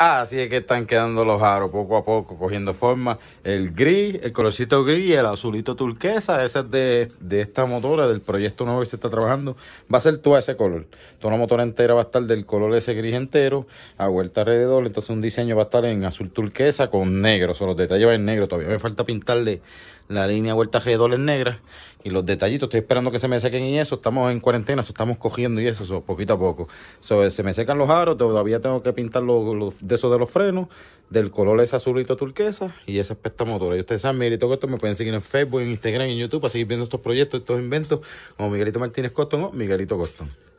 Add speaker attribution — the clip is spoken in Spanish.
Speaker 1: Así es que están quedando los aros poco a poco, cogiendo forma. El gris, el colorcito gris y el azulito turquesa, ese es de, esta motora, del proyecto nuevo que se está trabajando. Va a ser todo ese color. Toda la motora entera va a estar del color ese gris entero, a vuelta alrededor. Entonces un diseño va a estar en azul turquesa con negro. O los detalles van en negro. Todavía me falta pintarle la línea vuelta alrededor en negra. Y los detallitos, estoy esperando que se me sequen y eso. Estamos en cuarentena, eso estamos cogiendo y eso, poquito a poco. se me secan los aros, todavía tengo que pintar los, los de eso de los frenos, del color Ese azulito turquesa y ese es Y ustedes saben, Miguelito Costón me pueden seguir en Facebook, en Instagram, en YouTube, para seguir viendo estos proyectos, estos inventos, como Miguelito Martínez Costón o Miguelito Costón